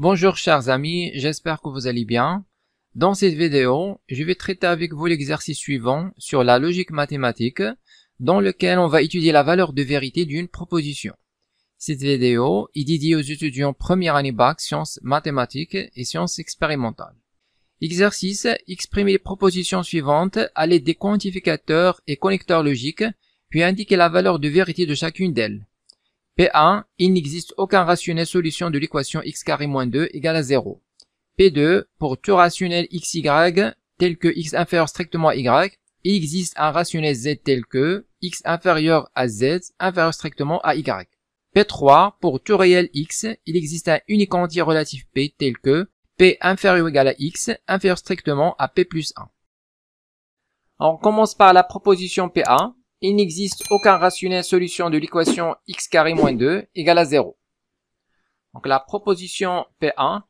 Bonjour chers amis, j'espère que vous allez bien. Dans cette vidéo, je vais traiter avec vous l'exercice suivant sur la logique mathématique dans lequel on va étudier la valeur de vérité d'une proposition. Cette vidéo est dédiée aux étudiants première année bac sciences mathématiques et sciences expérimentales. Exercice, exprimer les propositions suivantes à l'aide des quantificateurs et connecteurs logiques, puis indiquer la valeur de vérité de chacune d'elles. P1, il n'existe aucun rationnel solution de l'équation x carré moins 2 égale à 0. P2, pour tout rationnel xy tel que x inférieur strictement à y, il existe un rationnel z tel que x inférieur à z inférieur strictement à y. P3, pour tout réel x, il existe un unique entier relatif p tel que p inférieur ou égal à x inférieur strictement à p plus 1. On commence par la proposition P1 il n'existe aucun rationnel solution de l'équation x carré moins 2 égale à 0. Donc la proposition P1,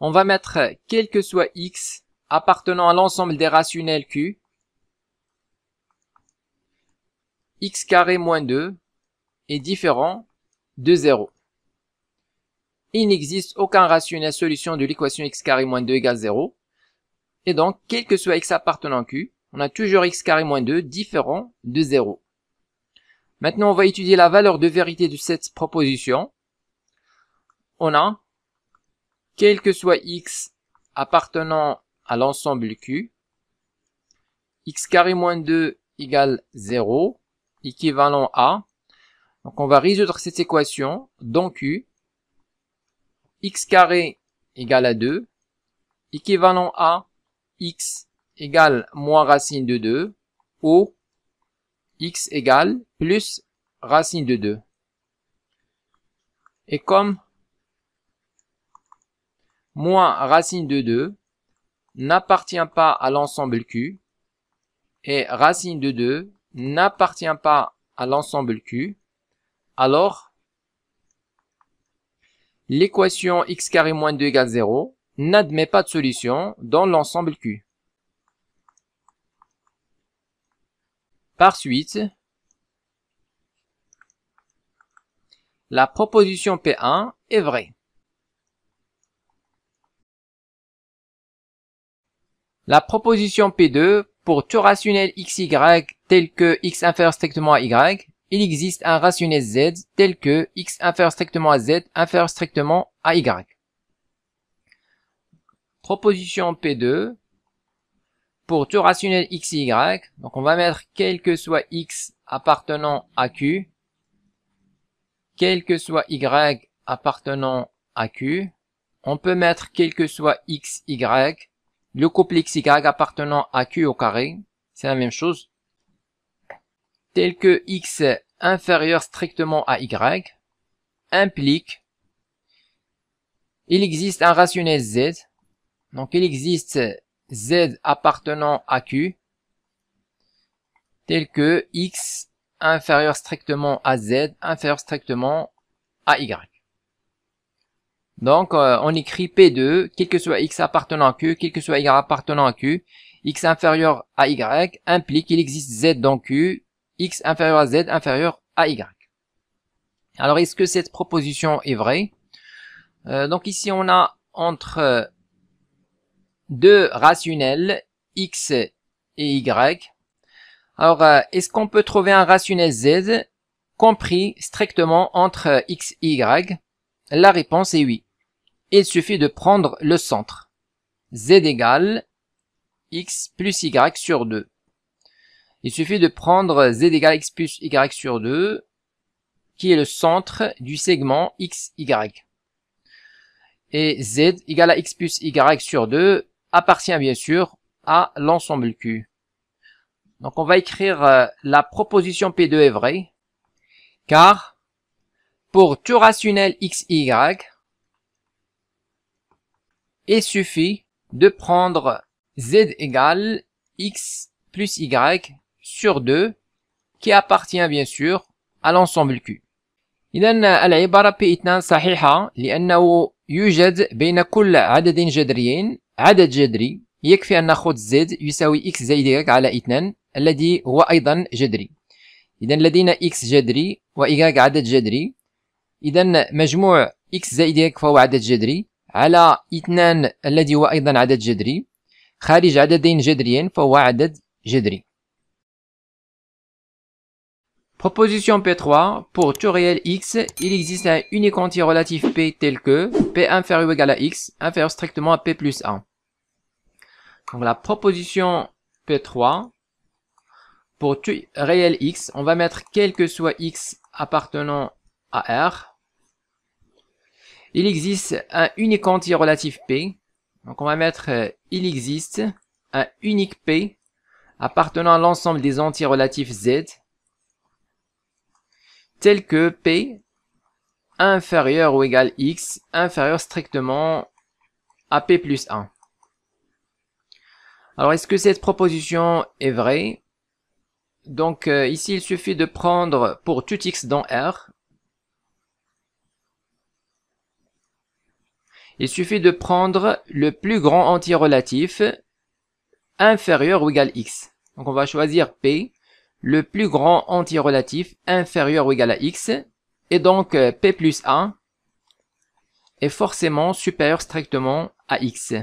on va mettre quel que soit x appartenant à l'ensemble des rationnels q, x carré 2 est différent de 0. Il n'existe aucun rationnel solution de l'équation x carré moins 2 égale 0. Et donc, quel que soit x appartenant à q, on a toujours x carré moins 2 différent de 0. Maintenant, on va étudier la valeur de vérité de cette proposition. On a, quel que soit x appartenant à l'ensemble Q, x carré moins 2 égale 0, équivalent à, donc on va résoudre cette équation dans Q, x carré égale à 2, équivalent à x égale moins racine de 2 ou x égale plus racine de 2. Et comme moins racine de 2 n'appartient pas à l'ensemble Q et racine de 2 n'appartient pas à l'ensemble Q, alors l'équation x carré moins 2 égale 0 n'admet pas de solution dans l'ensemble Q. Par suite, la proposition P1 est vraie. La proposition P2, pour tout rationnel x, y tel que x inférieur strictement à y, il existe un rationnel z tel que x inférieur strictement à z inférieur strictement à y. Proposition P2, pour tout rationnel x, y, donc on va mettre quel que soit x appartenant à Q, quel que soit y appartenant à Q, on peut mettre quel que soit x, y, le couple x, y appartenant à Q au carré, c'est la même chose, tel que x inférieur strictement à y, implique il existe un rationnel z, donc il existe z appartenant à Q, tel que x inférieur strictement à z inférieur strictement à y. Donc, euh, on écrit P2, quel que soit x appartenant à Q, quel que soit y appartenant à Q, x inférieur à y implique qu'il existe z dans Q, x inférieur à z inférieur à y. Alors, est-ce que cette proposition est vraie euh, Donc ici, on a entre deux rationnels x et y. Alors, euh, est-ce qu'on peut trouver un rationnel z compris strictement entre x et y La réponse est oui. Il suffit de prendre le centre. z égale x plus y sur 2. Il suffit de prendre z égale x plus y sur 2, qui est le centre du segment x, y. Et z égale à x plus y sur 2 appartient bien sûr à l'ensemble Q. Donc on va écrire euh, la proposition P2 est vraie, car pour tout rationnel x, y, il suffit de prendre Z égale X plus Y sur 2, qui appartient bien sûr à l'ensemble Q. العبارة P2 صحيحة لأنه يوجد بين كل جذريين عدد جذري يكفي أن نأخذ z يساوي x زائد y على 2 الذي هو أيضا جذري إذا لدينا x جذري و y عدد جذري إذا مجموع x زائد y فهو عدد جذري على 2 الذي هو أيضا عدد جذري خارج عددين جذريين فهو عدد جذري Proposition P3, pour tout réel x, il existe un unique entier relatif P tel que P inférieur ou égal à x, inférieur strictement à P plus 1. Donc la proposition P3, pour tout réel x, on va mettre quel que soit x appartenant à R. Il existe un unique entier relatif P. Donc on va mettre euh, il existe un unique P appartenant à l'ensemble des entiers relatifs Z tel que P inférieur ou égal X inférieur strictement à P plus 1. Alors, est-ce que cette proposition est vraie Donc, euh, ici, il suffit de prendre pour tout x dans R. Il suffit de prendre le plus grand antirelatif inférieur ou égal à x. Donc, on va choisir P, le plus grand antirelatif inférieur ou égal à x, et donc euh, P plus 1 est forcément supérieur strictement à x.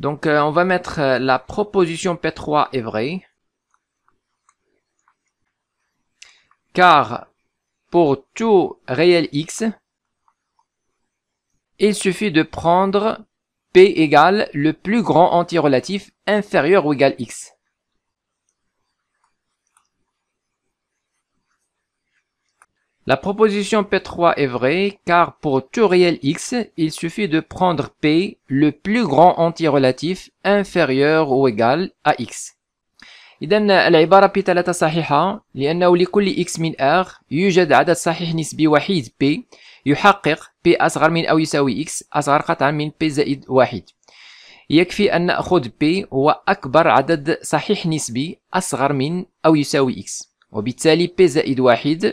Donc euh, on va mettre euh, la proposition P3 est vraie. Car pour tout réel x, il suffit de prendre P égale le plus grand antirelatif inférieur ou égal x. La proposition P3 est vraie car pour tout réel X, il suffit de prendre P, le plus grand entier relatif inférieur ou égal à X. إذن العبارة P3 صحيحة لأنه لكل X من R يوجد عدد صحيح نسبي وحيد P يحقق P أصغر من أو يساوي X أصغر قطعا من P زائد واحد يكفي أن نأخذ P هو أكبر عدد صحيح نسبي أصغر من أو يساوي X وبالتالي P زائد واحد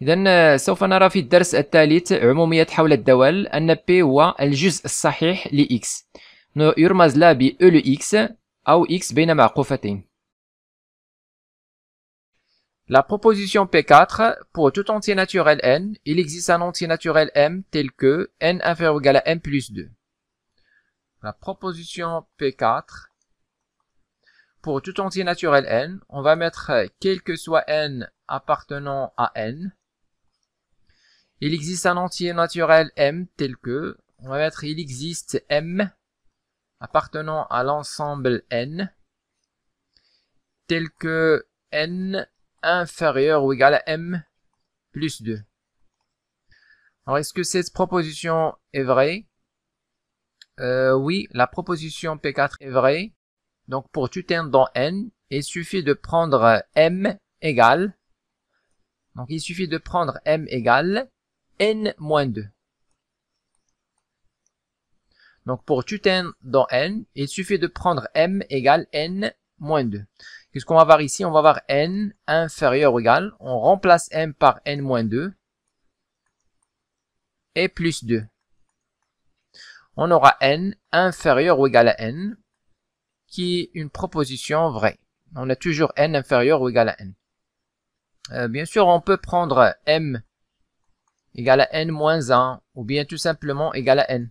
سوف نرى في الدرس الثالث حول La proposition P4, pour tout entier naturel n, il existe un entier naturel m tel que n inférieur ou égal à m plus 2. La proposition P4, pour tout entier naturel n, on va mettre euh, quel que soit n appartenant à n, il existe un entier naturel M tel que, on va mettre il existe M appartenant à l'ensemble N tel que N inférieur ou égal à M plus 2. Alors est-ce que cette proposition est vraie euh, Oui, la proposition P4 est vraie. Donc pour tout n dans n, il suffit de prendre m égal. Donc il suffit de prendre m égal n-2. Donc pour tout n dans n, il suffit de prendre m égale n-2. Qu'est-ce qu'on va voir ici On va voir n inférieur ou égal. On remplace m par n-2 et plus 2. On aura n inférieur ou égal à n qui est une proposition vraie. On a toujours n inférieur ou égal à n. Euh, bien sûr, on peut prendre m égale à n moins 1, ou bien tout simplement égale à n.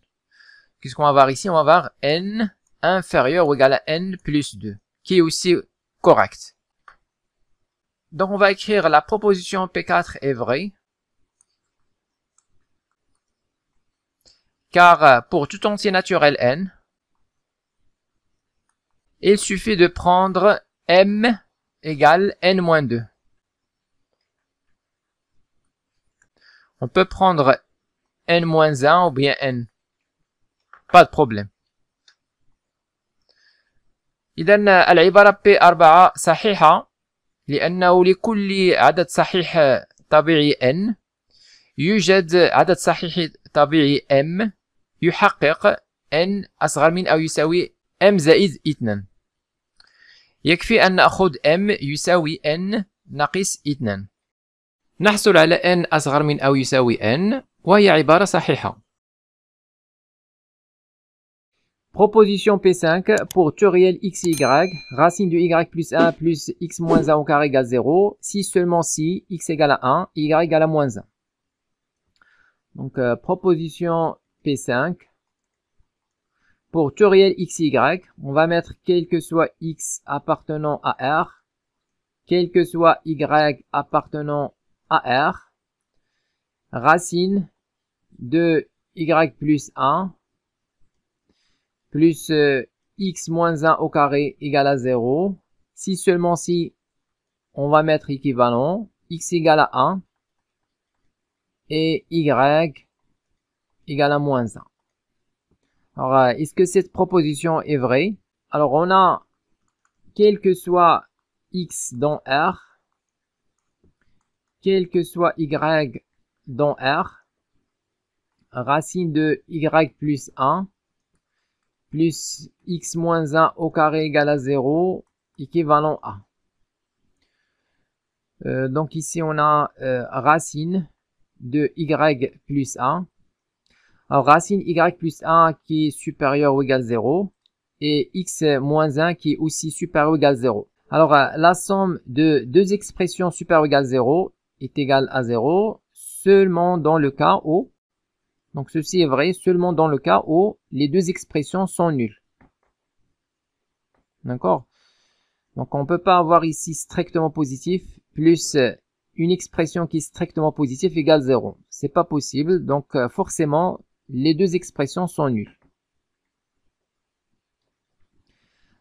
Qu'est-ce qu'on va voir ici On va avoir n inférieur ou égal à n plus 2, qui est aussi correct. Donc on va écrire la proposition P4 est vraie, car euh, pour tout entier naturel n, il suffit de prendre m égale n-2. On peut prendre n-1 ou bien n. Pas de problème. إذا العبارة P4 صحيحة لأنه لكل عدد صحيح طبيعي n يوجد عدد صحيح طبيعي m يحقق n أصغر من أو يساوي m زائد 2 يكفي أن نأخذ m يساوي n ناقص 2 نحصل على n أصغر من أو يساوي n وهي عبارة صحيحة. Proposition P5 pour Turiel x y, racine de y plus 1 plus x moins 1 au carré égale 0, si seulement si x égale à 1, y égale à moins 1. Donc euh, proposition P5 pour Turiel x y, on va mettre quel que soit x appartenant à R, quel que soit y appartenant à R racine de y plus 1 plus euh, x moins 1 au carré égale à 0. Si seulement si on va mettre équivalent, x égale à 1 et y égale à moins 1. Alors, euh, est-ce que cette proposition est vraie Alors, on a, quel que soit x dans R, quel que soit y dans R, racine de y plus 1 plus x moins 1 au carré égale à 0 équivalent à. Euh, donc ici on a euh, racine de y plus 1. Alors racine y plus 1 qui est supérieur ou à 0 et x moins 1 qui est aussi supérieur ou à 0. Alors euh, la somme de deux expressions supérieures ou à 0 est égal à 0 seulement dans le cas où, donc ceci est vrai seulement dans le cas où les deux expressions sont nulles. D'accord Donc on ne peut pas avoir ici strictement positif plus une expression qui est strictement positive égale 0. C'est pas possible, donc euh, forcément les deux expressions sont nulles.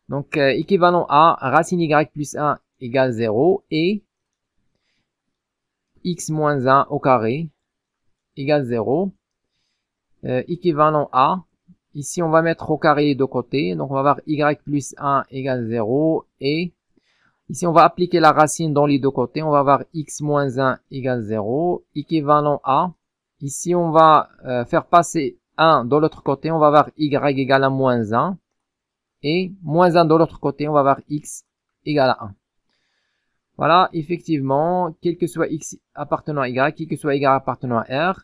Donc euh, équivalent à racine y plus 1 égale 0 et x-1 moins au carré égale 0, euh, équivalent à, ici on va mettre au carré les deux côtés, donc on va avoir y plus 1 égale 0, et ici on va appliquer la racine dans les deux côtés, on va avoir x moins 1 égale 0, équivalent à, ici on va euh, faire passer 1 de l'autre côté, on va avoir y égale à moins 1, et moins 1 de l'autre côté, on va avoir x égale à 1. Voilà, effectivement, quel que soit x appartenant à y, quel que soit y appartenant à r,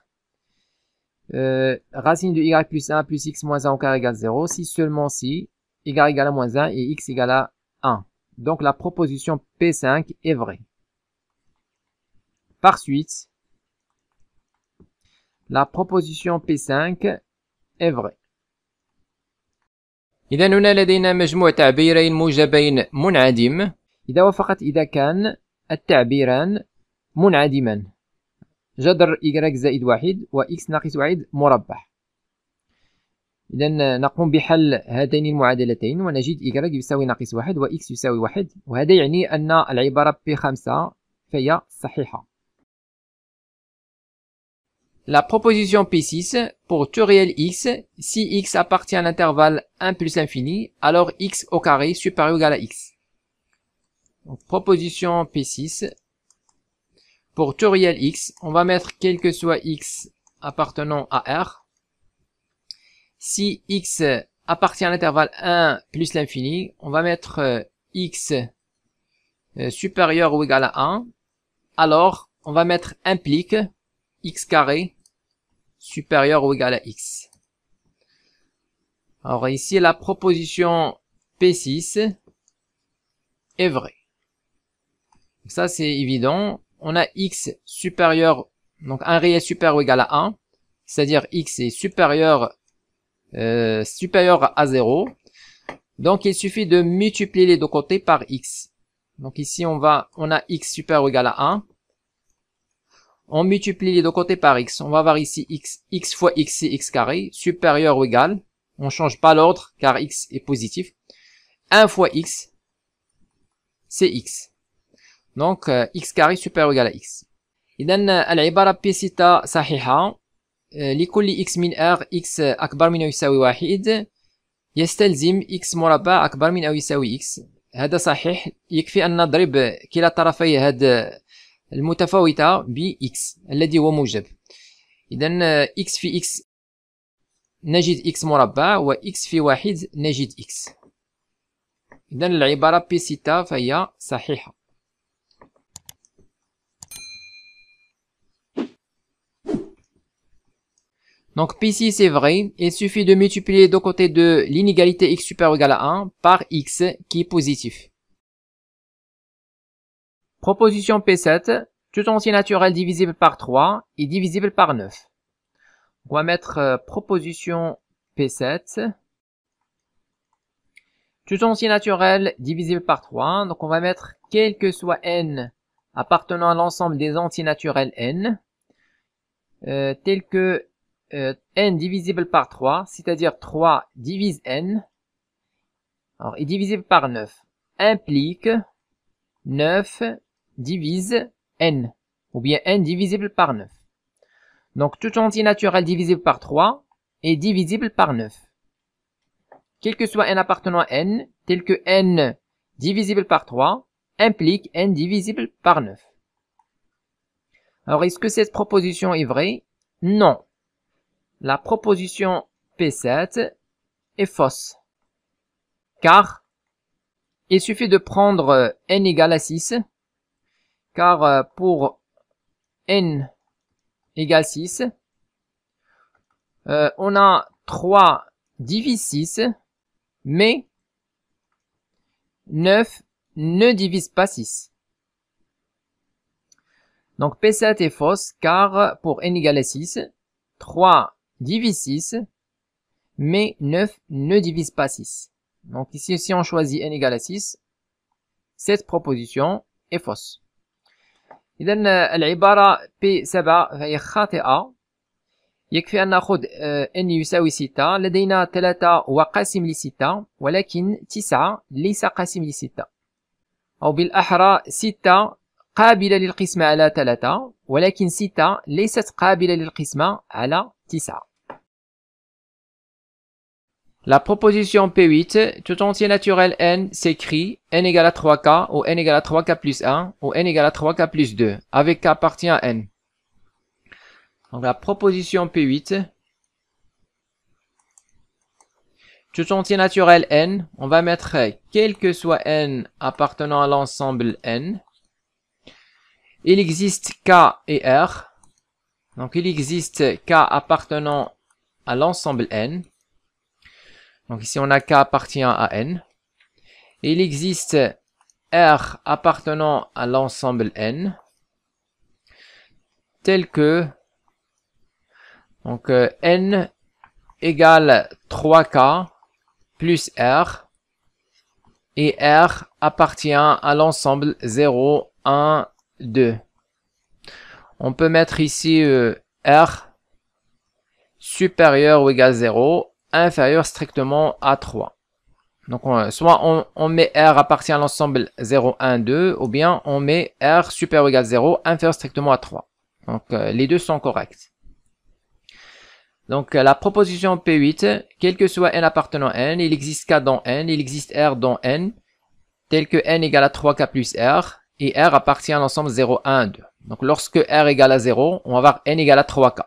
euh, racine de y plus 1 plus x moins 1 au carré égale 0, si seulement si y égale à moins 1 et x égale à 1. Donc la proposition P5 est vraie. Par suite, la proposition P5 est vraie. إذا وافقت إذا كان التعبيران منعدمان جذر y زائد واحد و x ناقص واحد مربع إذا نقوم بحل هاتين المعادلتين ونجد y يساوي ناقص واحد و x يساوي واحد وهذا يعني أن العبارة P5 فهي صحيحة La proposition P6 pour tout réel x, si x appartient à l'intervalle 1 plus infini, alors x au carré supérieur ou égal à x. Donc, proposition P6. Pour réel X, on va mettre quel que soit X appartenant à R. Si X appartient à l'intervalle 1 plus l'infini, on va mettre euh, X euh, supérieur ou égal à 1. Alors, on va mettre implique X carré supérieur ou égal à X. Alors ici, la proposition P6 est vraie ça c'est évident. On a x supérieur, donc un réel supérieur ou égal à 1, c'est-à-dire x est supérieur, euh, supérieur à 0. Donc il suffit de multiplier les deux côtés par x. Donc ici on va, on a x supérieur ou égal à 1. On multiplie les deux côtés par x. On va avoir ici x, x fois x c'est x carré, supérieur ou égal. On change pas l'ordre car x est positif. 1 fois x, c'est x. دونك اكس كاري سوبر او اكس اذا العباره بي سيتا صحيحه euh, لكل اكس من ار اكس اكبر من او يساوي واحد يستلزم اكس مربع اكبر من او يساوي اكس هذا صحيح يكفي ان نضرب كلا طرفي هذا المتفاوته باكس الذي هو موجب اذا اكس آه، في اكس نجد اكس مربع و اكس في واحد نجد اكس اذا العباره بي سيتا فهي صحيحه Donc P6 c'est vrai, il suffit de multiplier deux côtés de l'inégalité x supérieur ou égal à 1 par x qui est positif. Proposition P7, tout entier naturel divisible par 3 est divisible par 9. On va mettre euh, proposition P7. Tout entier naturel divisible par 3. Donc on va mettre quel que soit n appartenant à l'ensemble des entiers naturels n, euh, tel que euh, n divisible par 3, c'est-à-dire 3 divise n, alors, est divisible par 9, implique 9 divise n, ou bien n divisible par 9. Donc, tout entier naturel divisible par 3 est divisible par 9. Quel que soit n appartenant à n, tel que n divisible par 3 implique n divisible par 9. Alors, est-ce que cette proposition est vraie Non, la proposition P7 est fausse. Car il suffit de prendre euh, n égale à 6, car euh, pour n égale 6, euh, on a 3 divise 6, mais 9 ne divise pas 6. Donc P7 est fausse car euh, pour n égale à 6, 3 divise 6, mais 9 ne divise pas 6. Donc ici, si on choisit n égale à 6, cette proposition est fausse. Donc العبارة P7 فهي خاطئة يكفي أن نأخذ n يساوي 6 لدينا 3 وقاسم 6, ولكن 9 ليس قاسم 6. أو بالأحرى 6 قابلة للقسمة على 3 ولكن 6 ليست قابلة للقسمة على 9 la proposition P8, tout entier naturel n s'écrit n égale à 3k ou n égale à 3k plus 1 ou n égale à 3k plus 2, avec k appartient à n. Donc la proposition P8, tout entier naturel n, on va mettre quel que soit n appartenant à l'ensemble n. Il existe k et r. Donc il existe k appartenant à l'ensemble n. Donc ici, on a K appartient à N. Et il existe R appartenant à l'ensemble N, tel que donc, euh, N égale 3K plus R, et R appartient à l'ensemble 0, 1, 2. On peut mettre ici euh, R supérieur ou égal 0 inférieur strictement à 3. Donc, soit on, met R appartient à l'ensemble 0, 1, 2, ou bien on met R supérieur ou égal 0, inférieur strictement à 3. Donc, euh, les deux sont corrects. Donc, euh, la proposition P8, quel que soit n appartenant à n, il existe K dans n, il existe R dans n, tel que n égale à 3K plus R, et R appartient à l'ensemble 0, 1, 2. Donc, lorsque R égale à 0, on va avoir n égale à 3K.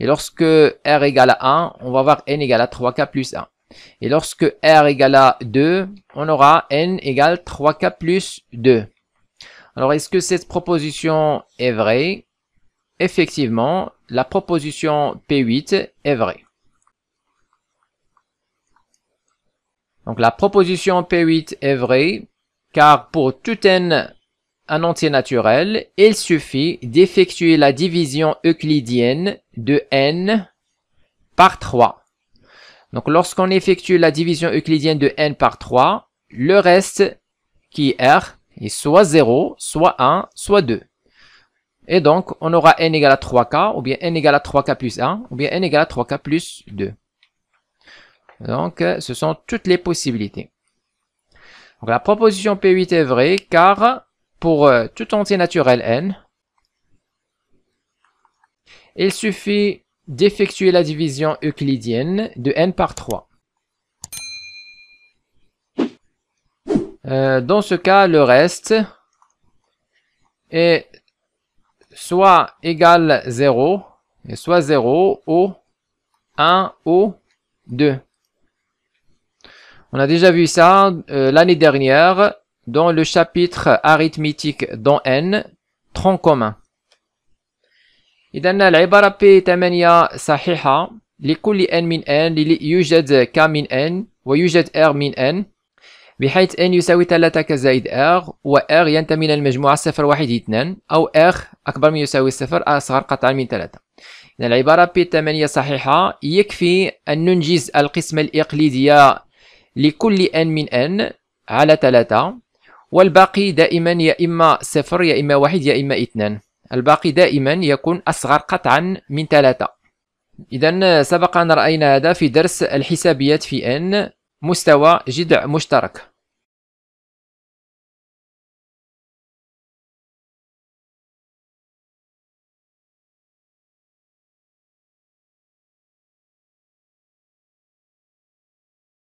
Et lorsque R égale à 1, on va avoir N égale à 3K plus 1. Et lorsque R égale à 2, on aura N égale 3K plus 2. Alors, est-ce que cette proposition est vraie Effectivement, la proposition P8 est vraie. Donc, la proposition P8 est vraie, car pour tout N un entier naturel, il suffit d'effectuer la division euclidienne de n par 3. Donc lorsqu'on effectue la division euclidienne de n par 3, le reste qui est r est soit 0, soit 1, soit 2. Et donc on aura n égale à 3k, ou bien n égale à 3k plus 1, ou bien n égale à 3k plus 2. Donc ce sont toutes les possibilités. Donc la proposition P8 est vraie car pour euh, tout entier naturel n, il suffit d'effectuer la division euclidienne de n par 3. Euh, dans ce cas, le reste est soit égal 0, soit 0 ou 1 ou 2. On a déjà vu ça euh, l'année dernière dans le chapitre arithmétique dans N tronc commun إذا العبارة بي 8 صحيحة لكل n من n يوجد k من n ويوجد r من n بحيث n يساوي 3 ك زائد r و r ينتمي إلى المجموعة 0 1 2 أو r أكبر من يساوي 0 أصغر قطعا من 3 إذا العبارة العبارة 8 صحيحة يكفي أن ننجز القسمة الإقليدية لكل n من n على 3 والباقي دائما يا إما صفر يا إما واحد يا إما اثنان الباقي دائما يكون أصغر قطعا من ثلاثة إذا سبق أن رأينا هذا في درس الحسابيات في N مستوى جذع مشترك